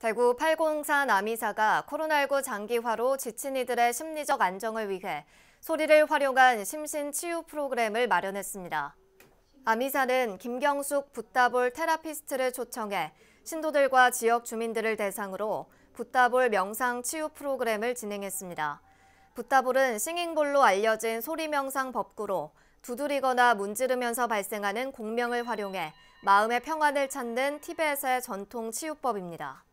대구 팔공4 남이사가 코로나19 장기화로 지친 이들의 심리적 안정을 위해 소리를 활용한 심신치유 프로그램을 마련했습니다. 아미사는 김경숙 붓다볼 테라피스트를 초청해 신도들과 지역 주민들을 대상으로 붓다볼 명상 치유 프로그램을 진행했습니다. 붓다볼은 싱잉볼로 알려진 소리 명상 법구로 두드리거나 문지르면서 발생하는 공명을 활용해 마음의 평안을 찾는 티벳의 전통 치유법입니다.